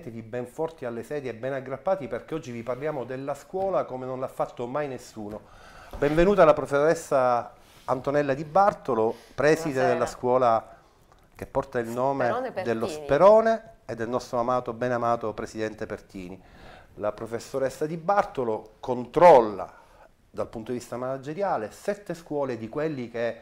tenetevi ben forti alle sedie e ben aggrappati perché oggi vi parliamo della scuola come non l'ha fatto mai nessuno. Benvenuta la professoressa Antonella Di Bartolo, preside Buonasera. della scuola che porta il nome Sperone dello Sperone e del nostro amato, ben amato presidente Pertini. La professoressa Di Bartolo controlla dal punto di vista manageriale sette scuole di quelli che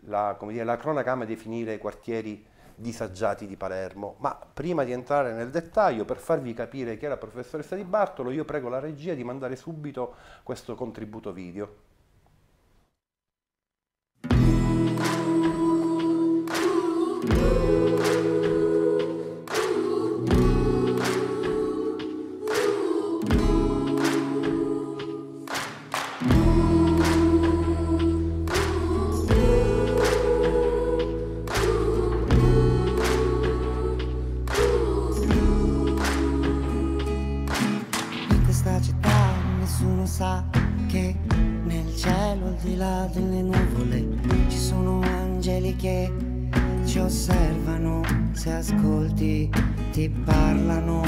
la, dire, la cronaca ama definire i quartieri disagiati di Palermo. Ma prima di entrare nel dettaglio, per farvi capire chi è la professoressa Di Bartolo, io prego la regia di mandare subito questo contributo video. ci osservano, se ascolti ti parlano.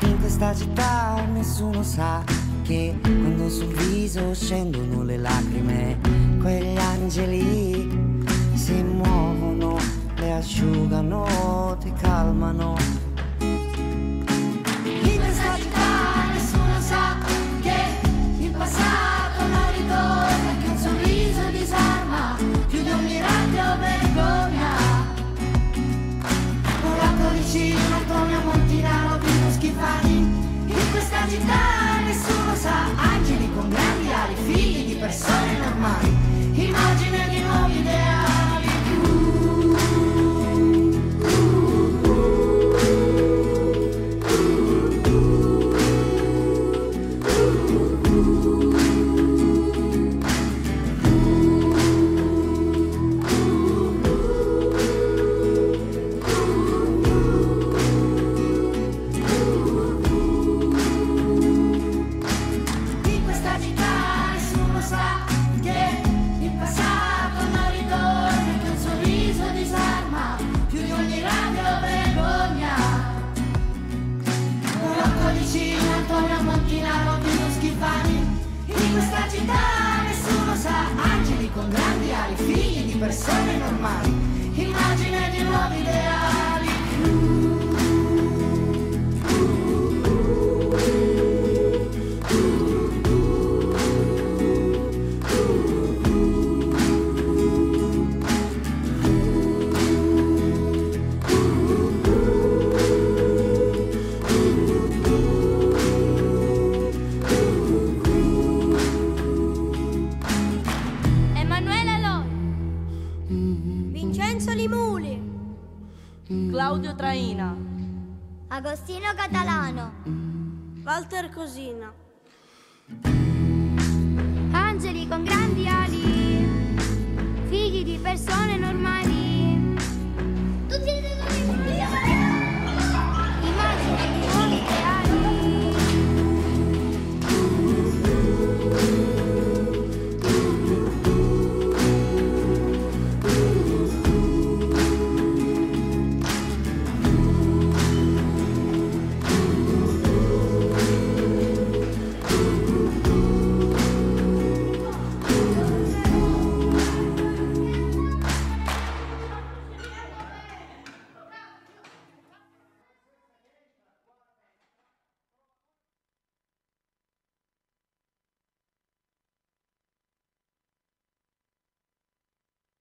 In questa città nessuno sa che quando sul viso scendono le lacrime, quegli angeli si muovono, le asciugano, ti calmano. città nessuno sa, angeli con grandi ali, figli di persone normali. con grandi ali, figli di persone normali, immagine di nuovi ideali. Traina, Agostino Catalano, Walter Cosina.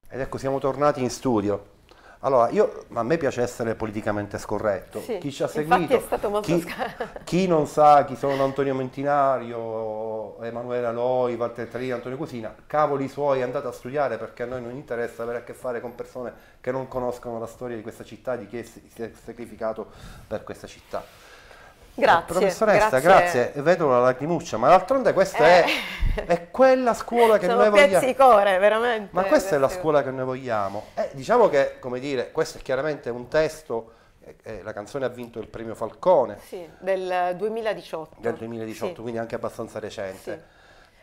Ed ecco, siamo tornati in studio. Allora, io, a me piace essere politicamente scorretto. Sì, chi ci ha seguito, chi, chi, non sa chi sono Antonio Mentinario, Emanuela Loi, Walter Trì, Antonio Cusina, cavoli suoi, andate a studiare perché a noi non interessa avere a che fare con persone che non conoscono la storia di questa città, di chi si è sacrificato per questa città. Grazie. Professoressa, grazie. grazie. Vedo la lacrimuccia, ma d'altronde questa eh. è, è, quella scuola che Sono noi vogliamo. Pezzicore, veramente. Ma questa è la scuola che noi vogliamo. Eh, diciamo che, come dire, questo è chiaramente un testo eh, eh, la canzone ha vinto il premio Falcone. Sì, del 2018. Del 2018, sì. quindi anche abbastanza recente. Sì.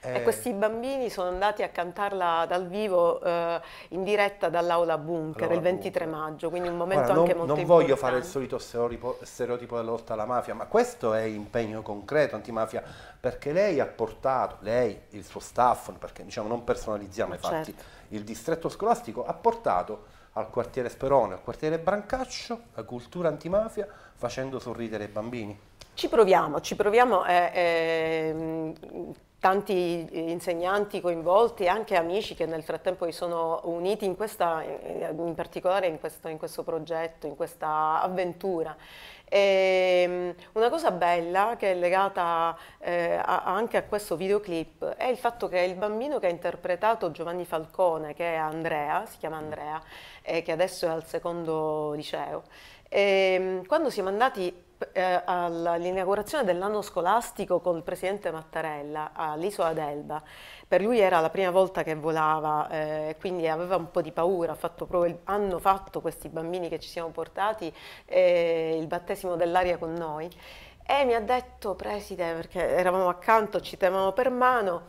Eh. E questi bambini sono andati a cantarla dal vivo eh, in diretta dall'aula bunker allora, il 23 bunker. maggio, quindi un momento Guarda, anche molto non importante. Non voglio fare il solito stereotipo, stereotipo, della lotta alla mafia, ma questo è impegno concreto antimafia, perché lei ha portato, lei, il suo staff, perché diciamo non personalizziamo ma i fatti, certo. il distretto scolastico ha portato al quartiere Sperone, al quartiere Brancaccio, la cultura antimafia facendo sorridere i bambini. Ci proviamo, ci proviamo. Eh, eh, tanti eh, insegnanti coinvolti, anche amici che nel frattempo si sono uniti in, questa, in particolare in questo, in questo, progetto, in questa avventura. E ehm, una cosa bella che è legata eh, a, anche a questo videoclip è il fatto che il bambino che ha interpretato Giovanni Falcone, che è Andrea, si chiama Andrea, eh, che adesso è al secondo liceo, e, ehm, quando siamo andati eh, all'inaugurazione dell'anno scolastico con il presidente Mattarella all'isola d'Elba. Per lui era la prima volta che volava, eh, quindi aveva un po' di paura. Fatto prove, hanno fatto questi bambini che ci siamo portati eh, il battesimo dell'aria con noi. E mi ha detto, preside, perché eravamo accanto, ci temevamo per mano,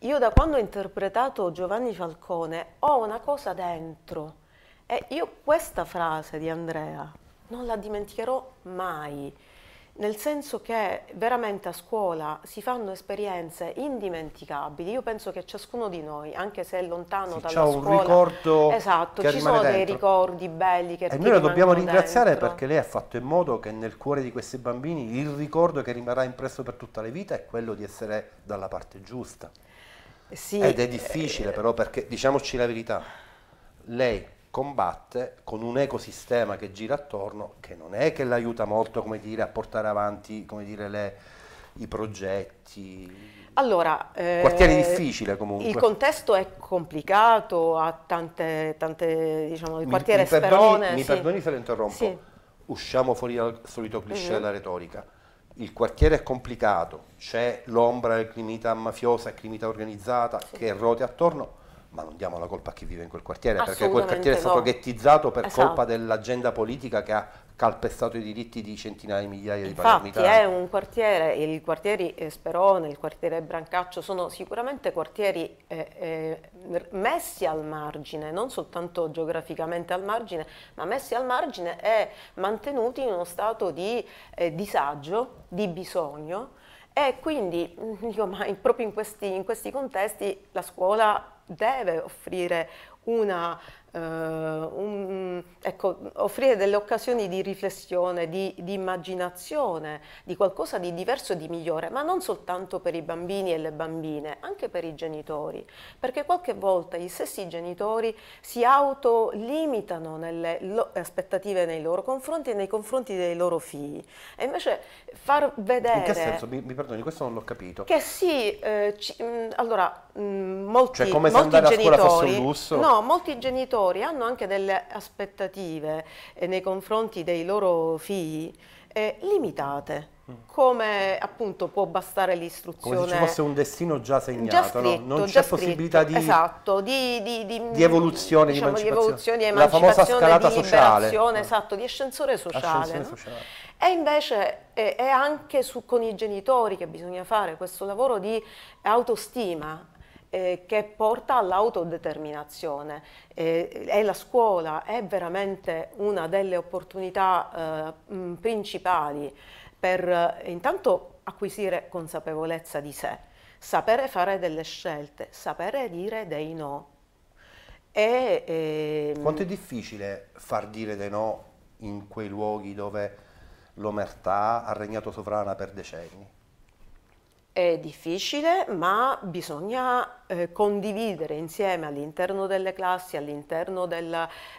io da quando ho interpretato Giovanni Falcone ho una cosa dentro. E io questa frase di Andrea non la dimenticherò mai, nel senso che veramente a scuola si fanno esperienze indimenticabili. Io penso che ciascuno di noi, anche se è lontano sì, dalla c'è scuola, un ricordo esatto, ci sono dentro. dei ricordi belli che E noi la dobbiamo ringraziare dentro. perché lei ha fatto in modo che nel cuore di questi bambini il ricordo che rimarrà impresso per tutta la vita è quello di essere dalla parte giusta. Sì, Ed è eh, difficile eh, però perché diciamoci la verità. Lei combatte con un ecosistema che gira attorno, che non è che l'aiuta molto dire, a portare avanti dire, le, i progetti. Allora, eh, quartiere difficile comunque. Il contesto è complicato, ha tante, tante diciamo, il quartiere mi, mi Sperone. Perdoni, sì. Mi perdoni se lo interrompo. Sì. Usciamo fuori dal solito cliché mm. della uh -huh. retorica. Il quartiere è complicato, c'è l'ombra del criminalità mafiosa, e criminalità organizzata sì. che ruota attorno ma non diamo la colpa a chi vive in quel quartiere, perché quel quartiere è stato ghettizzato per esatto. colpa dell'agenda politica che ha calpestato i diritti di centinaia di migliaia Infatti, di palermitani. Infatti è un quartiere, i quartieri eh, Sperone, il quartiere Brancaccio sono sicuramente quartieri eh, eh, messi al margine, non soltanto geograficamente al margine, ma messi al margine e mantenuti in uno stato di eh, disagio, di bisogno e quindi dico, mm, ma in, proprio in questi, in questi contesti la scuola deve offrire una eh, un, ecco, offrire delle occasioni di riflessione, di, di, immaginazione, di qualcosa di diverso e di migliore, ma non soltanto per i bambini e le bambine, anche per i genitori, perché qualche volta gli stessi genitori si autolimitano nelle aspettative nei loro confronti e nei confronti dei loro figli. E invece far vedere... In che senso? Mi, mi perdoni, questo non l'ho capito. Che sì, eh, ci, mh, mm, allora, mh, mm, molti, cioè, come se andare genitori... fosse un lusso? No, molti genitori genitori hanno anche delle aspettative eh, nei confronti dei loro figli eh, limitate mm. come appunto può bastare l'istruzione. Come se ci fosse un destino già segnato, già scritto, no? non c'è possibilità di, esatto, di, di, di, mm, evoluzione, diciamo, di evoluzione, di emancipazione, la famosa scalata sociale. Mm. Esatto, di ascensore sociale. No? sociale. E invece è, eh, è anche su, con i genitori che bisogna fare questo lavoro di autostima, eh, che porta all'autodeterminazione eh, e la scuola è veramente una delle opportunità mh, eh, principali per eh, intanto acquisire consapevolezza di sé, sapere fare delle scelte, sapere dire dei no. E, ehm... Quanto è difficile far dire dei no in quei luoghi dove l'omertà ha regnato sovrana per decenni? È difficile, ma bisogna eh, condividere insieme all'interno delle classi, all'interno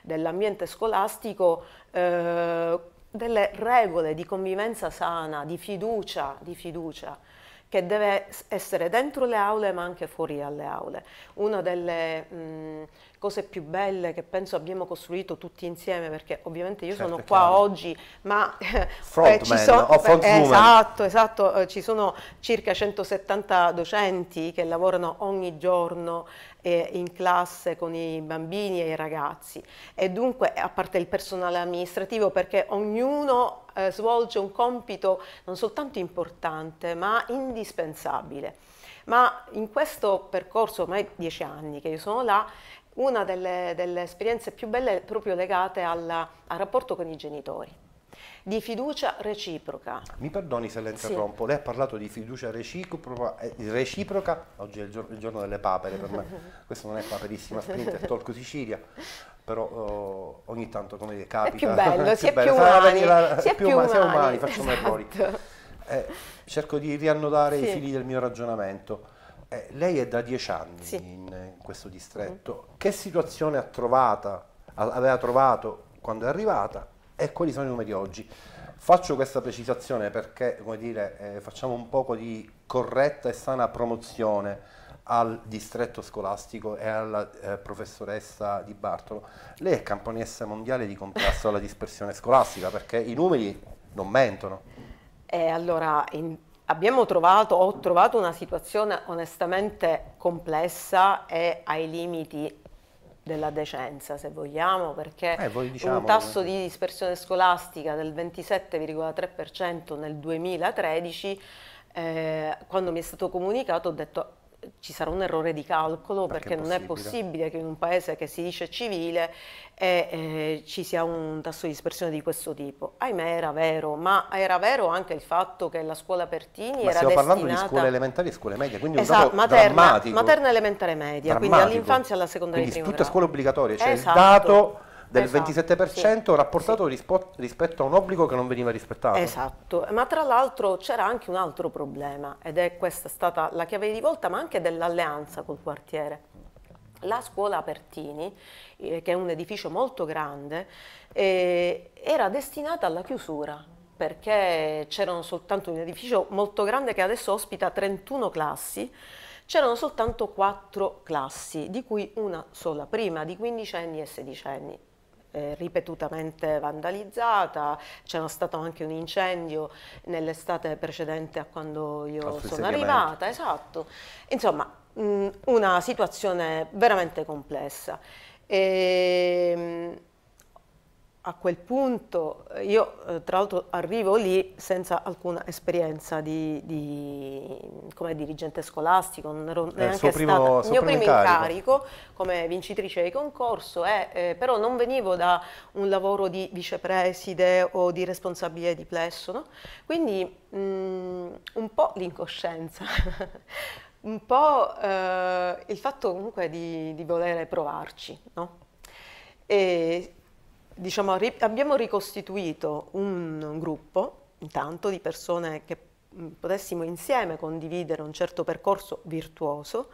dell'ambiente scolastico, eh, delle regole di convivenza sana, di fiducia, di fiducia che deve essere dentro le aule ma anche fuori dalle aule. Una delle mh, mhmm, cose più belle che penso abbiamo costruito tutti insieme, perché ovviamente io certo sono qua chiaro. oggi, ma front eh, ci sono, eh, esatto, esatto eh, ci sono circa 170 docenti che lavorano ogni giorno eh, in classe con i bambini e i ragazzi e dunque a parte il personale amministrativo perché ognuno eh, svolge un compito non soltanto importante ma indispensabile. Ma in questo percorso, ormai dieci anni che io sono là, una delle, delle esperienze più belle è proprio legata al rapporto con i genitori di fiducia reciproca. Mi perdoni se la interrompo, sì. lei ha parlato di fiducia reciproca, eh, reciproca. oggi è il giorno, il giorno, delle papere per me, questo non è paperissima sprint, è Tolco Sicilia, però oh, ogni tanto come dire, capita. È più bello, si, è Più umani, si è più umani, siamo umani, facciamo esatto. errori. Eh, cerco di riannodare sì. i fili del mio ragionamento. Eh, lei è da dieci anni sì. in, in, questo mhm. distretto, mm. che situazione ha trovata, aveva trovato quando è arrivata e quali sono i numeri oggi? Faccio questa precisazione perché come dire, eh, facciamo un poco di corretta e sana promozione al distretto scolastico e alla eh, professoressa Di Bartolo. Lei è campionessa mondiale di contrasto alla dispersione scolastica perché i numeri non mentono. Eh, allora, in, abbiamo trovato, ho trovato una situazione onestamente complessa e ai limiti della decenza, se vogliamo, perché eh, diciamo, un tasso eh. di dispersione scolastica del 27,3% nel 2013, eh, quando mi è stato comunicato ho detto ci sarà un errore di calcolo perché, perché è non è possibile che in un paese che si dice civile eh, eh, ci sia un tasso di dispersione di questo tipo. Ahimè era vero, ma era vero anche il fatto che la scuola Pertini ma era stiamo parlando di scuole elementari e scuole medie, quindi esatto, un dato materna, materna elementare media, drammatico. quindi all'infanzia e alla secondaria quindi tutte scuole obbligatorie, cioè esatto. il dato del esatto, 27% sì. rapportato sì. rispetto a un obbligo che non veniva rispettato. Esatto, ma tra l'altro c'era anche un altro problema ed è questa stata la chiave di volta ma anche dell'alleanza col quartiere. La scuola Pertini, eh, che è un edificio molto grande, eh, era destinata alla chiusura perché c'erano soltanto un edificio molto grande che adesso ospita 31 classi, c'erano soltanto quattro classi, di cui una sola prima, di quindicenni e sedicenni eh, ripetutamente vandalizzata, c'era stato anche un incendio nell'estate precedente a quando io sono arrivata, esatto. Insomma, mh, una situazione veramente complessa. E, ehm, a quel punto eh, io eh, tra l'altro arrivo lì senza alcuna esperienza di, di, come dirigente scolastico, non ero eh, neanche primo, stata... Il mio primo incarico come vincitrice di concorso, è, eh, però non venivo da un lavoro di vicepreside o di responsabile di plesso, no? quindi mh, mm, un po' l'incoscienza. un po' eh, il fatto comunque di, di volere provarci, no? E diciamo, ri abbiamo ricostituito un, un gruppo, intanto, di persone che potessimo insieme condividere un certo percorso virtuoso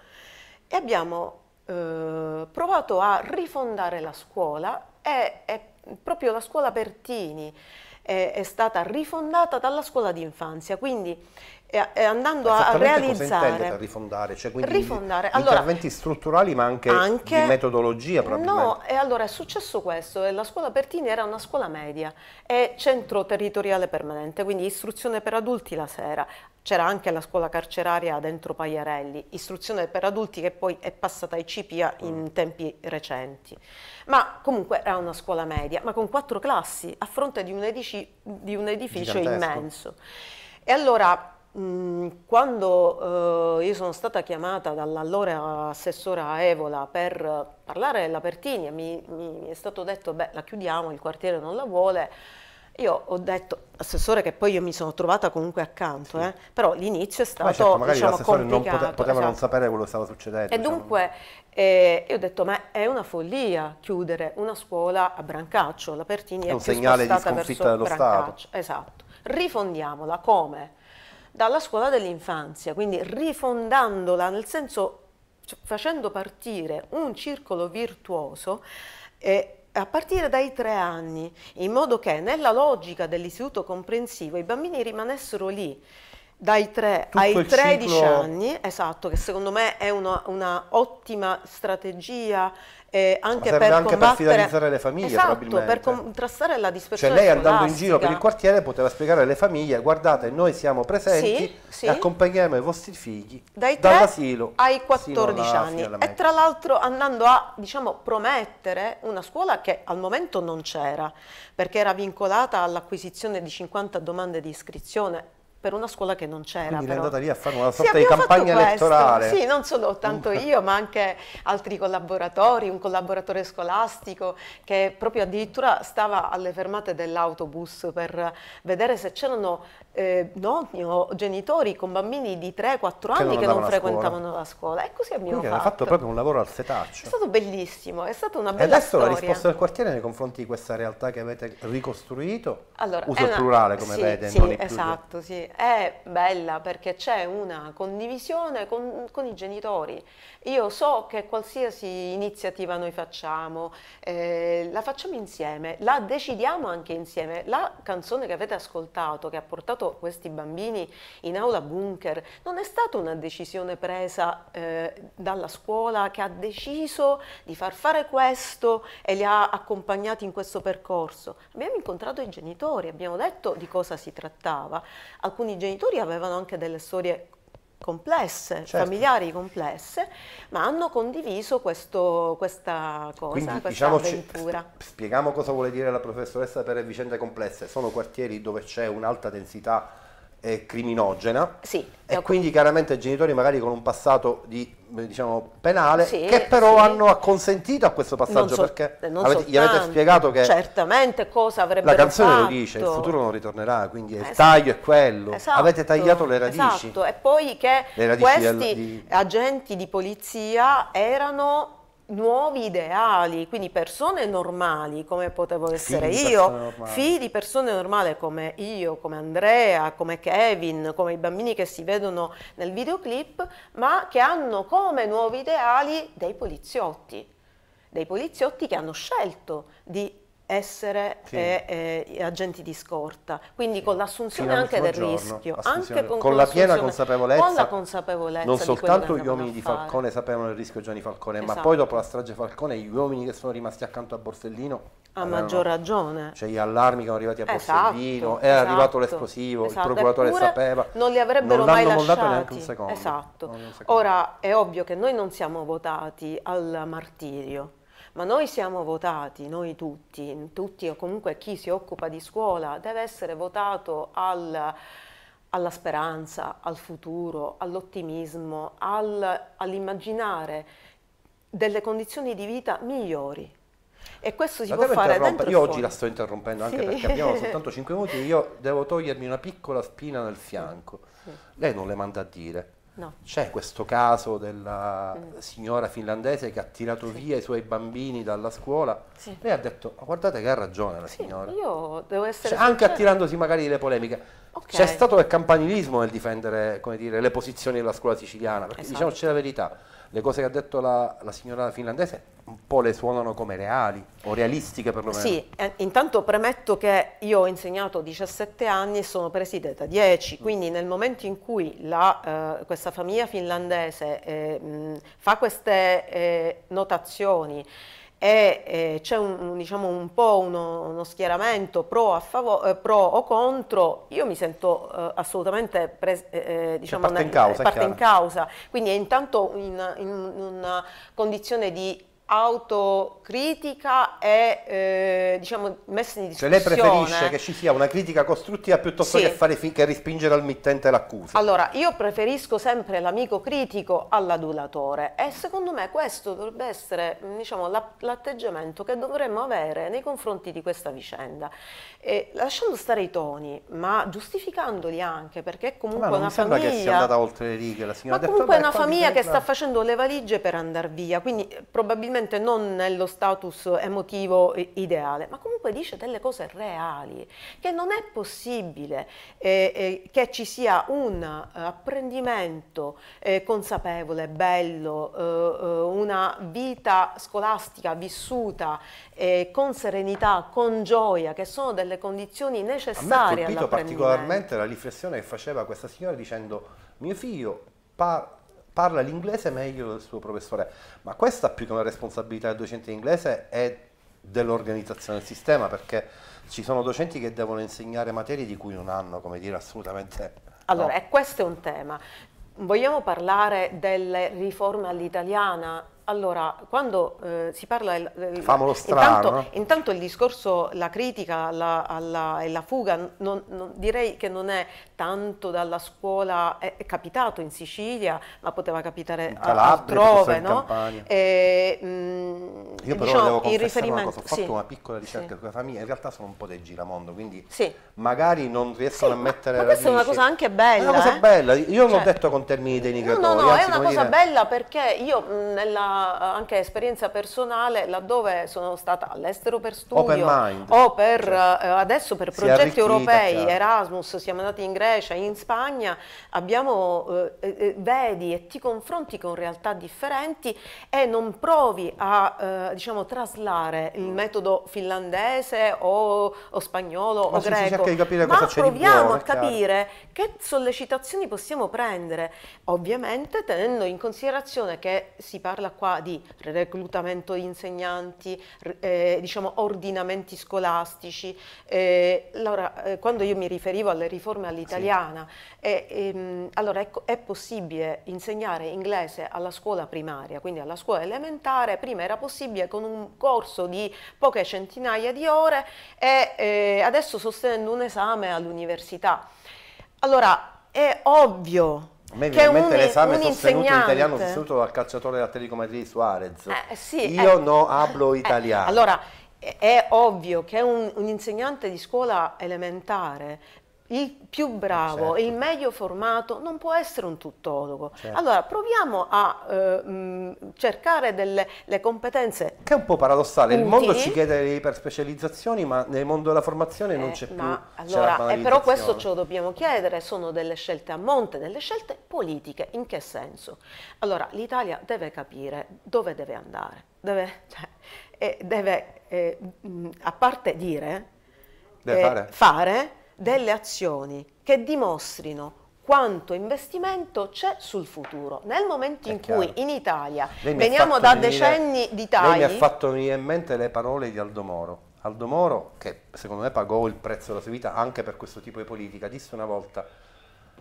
e abbiamo eh, provato a rifondare la scuola e, e proprio la scuola Bertini è, è, stata rifondata dalla scuola d'infanzia, quindi e andando a realizzare per rifondare, cioè quindi rifondare. Allora, interventi strutturali ma anche, anche di metodologia No, e allora è successo questo, la scuola Pertini era una scuola media e centro territoriale permanente, quindi istruzione per adulti la sera, c'era anche la scuola carceraria dentro Pagliarelli, istruzione per adulti che poi è passata ai CPA mm. in tempi recenti. Ma comunque era una scuola media, ma con quattro classi a fronte di un, edici, di un edificio Gigantesco. immenso. E allora Mm, quando eh, io sono stata chiamata dall'allora assessora Evola per parlare della Pertinia, mi, mi, mi, è stato detto, beh, la chiudiamo, il quartiere non la vuole. Io ho detto, assessore, che poi io mi sono trovata comunque accanto, sì. eh, però l'inizio è certo, stato, ma certo, magari diciamo, complicato. Non pote poteva esatto. non sapere quello che stava succedendo. E diciamo. dunque, eh, io ho detto, ma è una follia chiudere una scuola a Brancaccio, la Pertinia è, un è più segnale di sconfitta dello Brancaccio. Stato. Esatto, rifondiamola, come? dalla scuola dell'infanzia, quindi rifondandola nel senso cioè, facendo partire un circolo virtuoso eh, a partire dai tre anni, in modo che nella logica dell'istituto comprensivo i bambini rimanessero lì dai 3 ai 13 ciclo... anni, esatto, che secondo me è una, una ottima strategia eh, anche serve per anche combattere... per fidelizzare le famiglie esatto, per contrastare la dispersione Cioè lei andando in giro per il quartiere poteva spiegare alle famiglie guardate noi siamo presenti sì, sì. e accompagniamo i vostri figli Dai dall'asilo ai 14 anni e tra l'altro andando a diciamo, promettere una scuola che al momento non c'era perché era vincolata all'acquisizione di 50 domande di iscrizione per una scuola che non c'era. Quindi però. è andata lì a fare una sorta sì, di campagna elettorale. Sì, non solo tanto io, ma anche altri collaboratori, un collaboratore scolastico che proprio addirittura stava alle fermate dell'autobus per vedere se c'erano eh, nonni o genitori con bambini di 3-4 anni che non, non frequentavano la scuola. E così abbiamo Quindi fatto. fatto proprio un lavoro al setaccio. È stato bellissimo, è stata una bella storia. E adesso storia. la risposta del quartiere nei confronti di questa realtà che avete ricostruito, allora, uso una, plurale come sì, vede. Sì, esatto, più. sì. È bella perché c'è una condivisione con, con, i genitori. Io so che qualsiasi iniziativa noi facciamo, eh, la facciamo insieme, la decidiamo anche insieme. La canzone che avete ascoltato, che ha portato portato questi bambini in aula bunker non è stata una decisione presa eh, dalla scuola che ha deciso di far fare questo e li ha accompagnati in questo percorso. Abbiamo incontrato i genitori, abbiamo detto di cosa si trattava. Alcuni genitori avevano anche delle storie complesse, certo. familiari complesse, ma hanno condiviso questo, questa cosa, Quindi, questa diciamo, avventura. Spieghiamo cosa vuole dire la professoressa per vicende complesse. Sono quartieri dove c'è un'alta densità eh, criminogena sì, e quindi chiaramente genitori magari con un passato di, eh, diciamo, penale sì, che però sì. hanno acconsentito a questo passaggio so, perché eh, avete, gli avete spiegato che certamente cosa avrebbero la canzone fatto. lo dice il futuro non ritornerà quindi esatto. il taglio è quello esatto. avete tagliato le radici esatto. e poi che questi di... agenti di polizia erano nuovi ideali, quindi persone normali come potevo essere figli io, figli di persone normali come io, come Andrea, come Kevin, come i bambini che si vedono nel videoclip, ma che hanno come nuovi ideali dei poliziotti, dei poliziotti che hanno scelto di essere sì. e, e, agenti di scorta, quindi sì. con l'assunzione anche del giorno, rischio, anche con, con la piena consapevolezza, con la consapevolezza non soltanto gli uomini di Falcone sapevano il rischio Gianni Falcone, esatto. ma poi dopo la strage Falcone gli uomini che sono rimasti accanto a Borsellino a maggior ragione. Cioè gli allarmi che sono arrivati a esatto, Borsellino, è esatto, arrivato l'esplosivo, esatto, il procuratore sapeva. Non li avrebbero non mai lasciati. neanche un secondo. Esatto. Un secondo. Ora è ovvio che noi non siamo votati al martirio ma noi siamo votati, noi tutti, tutti o comunque chi si occupa di scuola deve essere votato al alla speranza, al futuro, all'ottimismo, al, all'immaginare delle condizioni di vita migliori. E questo si la può fare dentro Io oggi la sto interrompendo anche sì. perché abbiamo soltanto 5 minuti, io devo togliermi una piccola spina nel fianco. Sì. Lei non le manda a dire No. C'è questo caso della mm. signora finlandese che ha tirato sì. via i suoi bambini dalla scuola. Sì. Lei ha detto, guardate che ha ragione la signora. io devo essere... Cioè, anche attirandosi magari le polemiche. Okay. C'è stato del campanilismo nel difendere dire, le posizioni della scuola siciliana, perché diciamo, esatto. diciamoci la verità le cose che ha detto la, la, signora finlandese un po' le suonano come reali o realistiche perlomeno. Sì, eh, intanto premetto che io ho insegnato 17 anni e sono presidente 10, quindi nel momento in cui la, eh, questa famiglia finlandese eh, mh, fa queste eh, notazioni, e eh, c'è un, diciamo, un, po' uno, uno schieramento pro, favore, eh, pro, o contro, io mi sento eh, assolutamente pre, eh, eh, diciamo cioè, parte, una, in causa, parte in causa, quindi è intanto in, in una condizione di autocritica e eh, diciamo messa in discussione. Cioè lei preferisce che ci sia una critica costruttiva piuttosto sì. che, fare che respingere al mittente l'accusa? Allora, io preferisco sempre l'amico critico all'adulatore e secondo me questo dovrebbe essere diciamo, l'atteggiamento che dovremmo avere nei confronti di questa vicenda. E lasciando stare i toni, ma giustificandoli anche perché è comunque ma una famiglia... che sia andata oltre le righe, la signora Ma comunque è una famiglia che sta facendo le valigie per andare via, quindi eh, probabilmente probabilmente non nello status emotivo ideale, ma comunque dice delle cose reali, che non è possibile eh, eh, che ci sia un eh, apprendimento eh, consapevole, bello, eh, eh, una vita scolastica vissuta con serenità, con gioia, che sono delle condizioni necessarie Mi ha colpito particolarmente la riflessione che faceva questa signora dicendo mio figlio parla parla l'inglese meglio del suo professore. Ma questa più che una responsabilità del docente di inglese è dell'organizzazione del sistema, perché ci sono docenti che devono insegnare materie di cui non hanno, come dire, assolutamente... Allora, no. questo è un tema. Vogliamo parlare delle riforme all'italiana? Allora, quando eh, si parla... Eh, Famolo strano. Intanto, intanto, il discorso, la critica alla, alla, e la fuga, non, non, direi che non è tanto dalla scuola, è, è capitato in Sicilia, ma poteva capitare Calabria, altrove, no? E, mh, mm, Io però diciamo, devo confessare una cosa, ho fatto sì. una piccola ricerca sì. sulla famiglia, in realtà sono un po' dei giramondo, quindi sì. magari non riescono a mettere ma questa radici. è una cosa anche bella. È una cosa eh? bella, io cioè, l'ho detto con termini denigratori. No, no, no anzi, è una cosa dire... bella perché io mm, nella anche esperienza personale, laddove sono stata all'estero per studio, o per, cioè, eh, adesso per progetti europei, Erasmus, siamo andati in Grecia, Grecia, in Spagna, abbiamo, eh, eh, eh, vedi e ti confronti con realtà differenti e non provi a eh, diciamo, traslare il metodo finlandese o, o spagnolo ma o sì, greco, di capire ma cosa proviamo buono, a capire che sollecitazioni possiamo prendere, ovviamente tenendo in considerazione che si parla qua di reclutamento di insegnanti, eh, diciamo ordinamenti scolastici, eh, allora quando io mi riferivo alle riforme all'italiana, italiana. Sì. E, e, ehm, allora è, ecco, è, possibile insegnare inglese alla scuola primaria, quindi alla scuola elementare, prima era possibile con un corso di poche centinaia di ore e eh, adesso sostenendo un esame all'università. Allora è ovvio a me viene in mente l'esame sostenuto in italiano sostenuto dal calciatore dell'Atletico Madrid Suarez. Eh, sì, eh. Io eh, non hablo italiano. Eh, allora, è ovvio che un, un, insegnante di scuola elementare il più bravo, certo. il meglio formato non può essere un tuttologo. Certo. Allora proviamo a eh, mh, mm, cercare delle competenze. Che è un po' paradossale, utili. il mondo ci chiede le iperspecializzazioni, ma nel mondo della formazione eh, non c'è più. Allora, eh, però questo ce lo dobbiamo chiedere, sono delle scelte a monte, delle scelte politiche. In che senso? Allora, l'Italia deve capire dove deve andare, deve, cioè, deve eh, mm, a parte dire, deve eh, fare, fare delle azioni che dimostrino quanto investimento c'è sul futuro. Nel momento in cui in Italia veniamo da venire, decenni di tagli... Lei mi ha fatto venire in mente le parole di Aldo Moro. Aldo Moro, che secondo me pagò il prezzo della sua vita anche per questo tipo di politica, disse una volta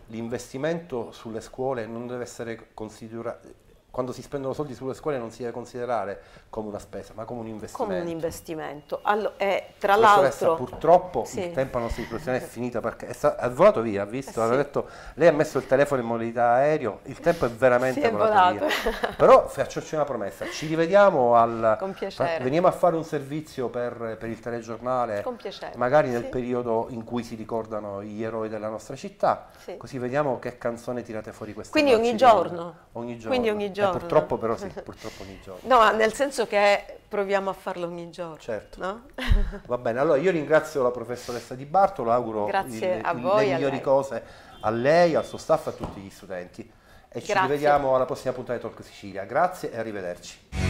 l'investimento sulle scuole non deve essere considerato quando si spendono soldi sulle scuole non si deve considerare come una spesa, ma come un investimento. Come un investimento. Allora, eh, tra l'altro... Purtroppo sì. il tempo a nostra disposizione è finito perché è, è volato via, ha visto, eh sì. detto, lei ha messo il telefono in modalità aereo, il tempo è veramente sì, è volato, volato. Però faccioci una promessa, ci rivediamo al... Con piacere. Veniamo a fare un servizio per, per il telegiornale, Con piacere. magari nel sì. periodo in cui si ricordano gli eroi della nostra città, così vediamo che canzone tirate fuori questa Quindi ogni giorno. ogni giorno. Quindi ogni giorno eh, giorno. Eh, purtroppo però sì, purtroppo ogni giorno. No, nel senso che proviamo a farlo ogni giorno. Certo. No? Va bene, allora io ringrazio la professoressa Di Bartolo, auguro Grazie il, a voi, le migliori cose a lei, al suo staff, e a tutti gli studenti. E Grazie. ci rivediamo alla prossima puntata di Talk Sicilia. Grazie e arrivederci.